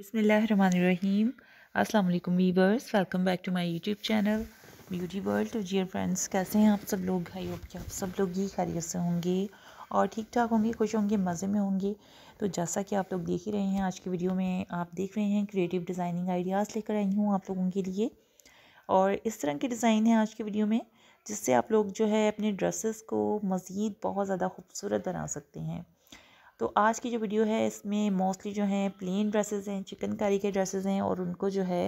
बिसमीम अस्सलाम वालेकुम viewers welcome back to my YouTube channel beauty world टू तो जियर फ्रेंड्स कैसे हैं आप सब लोग आई होप कि आप सब लोग ही खैरियत से होंगे और ठीक ठाक होंगे खुश होंगे मज़े में होंगे तो जैसा कि आप लोग देख ही रहे हैं आज की वीडियो में आप देख रहे हैं क्रिएटिव डिज़ाइनिंग आइडियाज़ लेकर आई हूँ आप लोगों के लिए और इस तरह के डिज़ाइन हैं आज की वीडियो में जिससे आप लोग जो है अपने ड्रेसेस को मज़ीद बहुत ज़्यादा खूबसूरत बना सकते हैं तो आज की जो वीडियो है इसमें मोस्टली जो हैं प्लेन ड्रेसेस हैं चिकनकारी के ड्रेसेस हैं और उनको जो है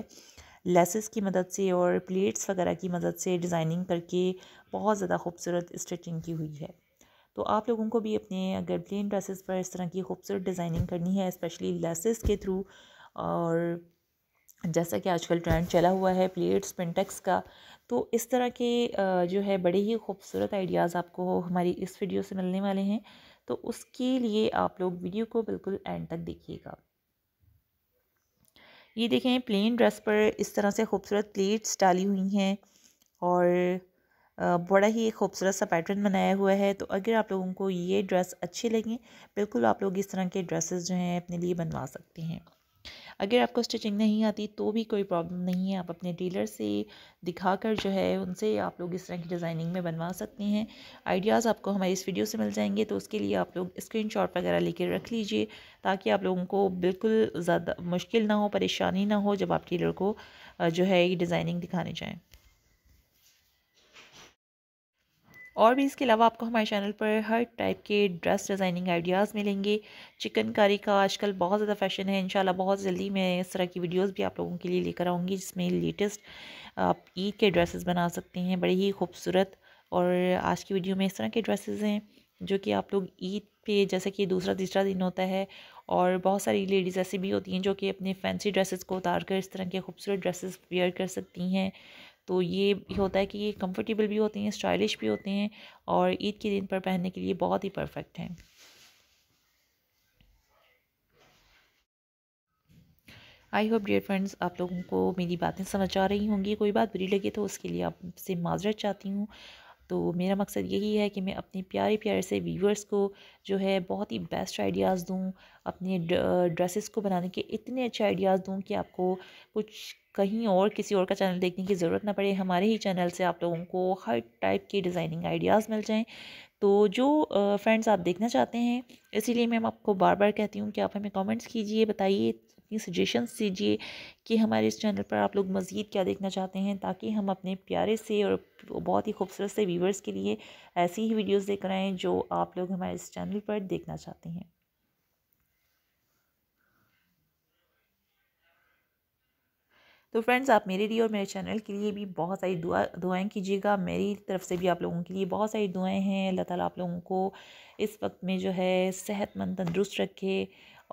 लेसेस की मदद से और प्लेट्स वगैरह की मदद से डिज़ाइनिंग करके बहुत ज़्यादा खूबसूरत स्टिचिंग की हुई है तो आप लोगों को भी अपने अगर प्लेन ड्रेसेस पर इस तरह की खूबसूरत डिज़ाइनिंग करनी है स्पेशली लेसेस के थ्रू और जैसा कि आजकल ट्रेंड चला हुआ है प्लेट्स पेंटेक्स का तो इस तरह के जो है बड़े ही खूबसूरत आइडियाज़ आपको हमारी इस वीडियो से मिलने वाले हैं तो उसके लिए आप लोग वीडियो को बिल्कुल एंड तक देखिएगा ये देखें प्लेन ड्रेस पर इस तरह से खूबसूरत प्लेट्स डाली हुई हैं और बड़ा ही खूबसूरत सा पैटर्न बनाया हुआ है तो अगर आप लोगों को ये ड्रेस अच्छे लगें बिल्कुल आप लोग इस तरह के ड्रेसेस जो हैं अपने लिए बनवा सकते हैं अगर आपको स्टिचिंग नहीं आती तो भी कोई प्रॉब्लम नहीं है आप अपने टेलर से दिखा कर जो है उनसे आप लोग इस तरह की डिज़ाइनिंग में बनवा सकते हैं आइडियाज़ आपको हमारी इस वीडियो से मिल जाएंगे तो उसके लिए आप लोग स्क्रीन वगैरह लेकर रख लीजिए ताकि आप लोगों को बिल्कुल ज़्यादा मुश्किल ना हो परेशानी ना हो जब आप टेलर को जो है ये डिज़ाइनिंग दिखाने जाएँ और भी इसके अलावा आपको हमारे चैनल पर हर टाइप के ड्रेस डिज़ाइनिंग आइडियाज़ मिलेंगे चिकनकारी का आजकल बहुत ज़्यादा फैशन है इंशाल्लाह बहुत जल्दी मैं इस तरह की वीडियोस भी आप लोगों के लिए लेकर आऊँगी जिसमें लेटेस्ट आप ईद के ड्रेसेस बना सकते हैं बड़े ही खूबसूरत और आज की वीडियो में इस तरह के ड्रेसेस हैं जो कि आप लोग ईद पे जैसे कि दूसरा तीसरा दिन होता है और बहुत सारी लेडीज़ ऐसी भी होती हैं जो कि अपने फैंसी ड्रेसेस को उतार कर इस तरह के खूबसूरत ड्रेसेस वेयर कर सकती हैं तो ये होता है कि ये कंफर्टेबल भी होते हैं स्टाइलिश भी होते हैं और ईद के दिन पर पहनने के लिए बहुत ही परफेक्ट हैं आई होप डियर फ्रेंड्स आप लोगों को मेरी बातें समझ आ रही होंगी कोई बात बुरी लगे तो उसके लिए आपसे माजरत चाहती हूँ तो मेरा मकसद यही है कि मैं अपने प्यारे प्यारे से व्यूवर्स को जो है बहुत ही बेस्ट आइडियाज़ दूँ अपने ड्रेसेस को बनाने के इतने अच्छे आइडियाज़ दूँ कि आपको कुछ कहीं और किसी और का चैनल देखने की ज़रूरत ना पड़े हमारे ही चैनल से आप लोगों को हर टाइप के डिज़ाइनिंग आइडियाज़ मिल जाएँ तो जो फ्रेंड्स आप देखना चाहते हैं इसीलिए मैं आपको बार बार कहती हूँ कि आप हमें कमेंट्स कीजिए बताइए अपनी सजेशंस दीजिए कि हमारे इस चैनल पर आप लोग मज़ीद क्या देखना चाहते हैं ताकि हम अपने प्यारे से और बहुत ही खूबसूरत से व्यूवर्स के लिए ऐसी ही वीडियोज़ देख रहे हैं जो आप लोग हमारे इस चैनल पर देखना चाहते हैं तो फ्रेंड्स आप मेरे लिए और मेरे चैनल के लिए भी बहुत सारी दुआ दुआएं कीजिएगा मेरी तरफ से भी आप लोगों के लिए बहुत सारी दुआएं हैं अल्लाह ताला आप लोगों को इस वक्त में जो है सेहतमंद तंदुरुस्त रखे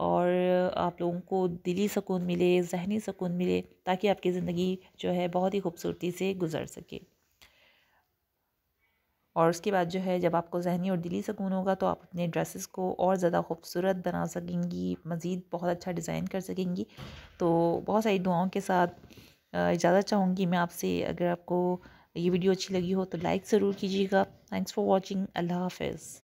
और आप लोगों को दिली सकून मिले जहनी सकून मिले ताकि आपकी ज़िंदगी जो है बहुत ही खूबसूरती से गुजर सके और उसके बाद जो है जब आपको जहनी और दिली सकून होगा तो आप अपने ड्रेसेस को और ज़्यादा खूबसूरत बना सकेंगी मज़ीद बहुत अच्छा डिज़ाइन कर सकेंगी तो बहुत सारी दुआओं के साथ इजाज़त चाहूँगी मैं आपसे अगर आपको ये वीडियो अच्छी लगी हो तो लाइक ज़रूर कीजिएगा थैंक्स फॉर वॉचिंग अल्लाह हाफिज़